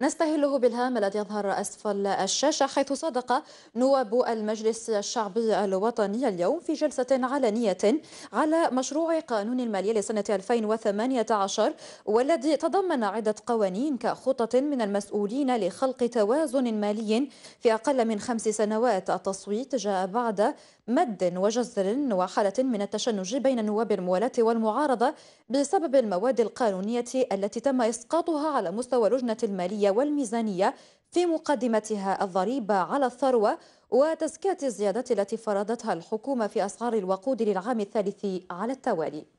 نستهله بالهام الذي يظهر أسفل الشاشة حيث صادق نواب المجلس الشعبي الوطني اليوم في جلسة علنية على مشروع قانون المالية لسنة 2018 والذي تضمن عدة قوانين كخطط من المسؤولين لخلق توازن مالي في أقل من خمس سنوات التصويت جاء بعد مد وجزر وحالة من التشنج بين نواب الموالاة والمعارضة بسبب المواد القانونية التي تم إسقاطها على مستوى لجنة المالية المالية والميزانية في مقدمتها الضريبة على الثروة وتزكية الزيادات التي فرضتها الحكومة في أسعار الوقود للعام الثالث على التوالي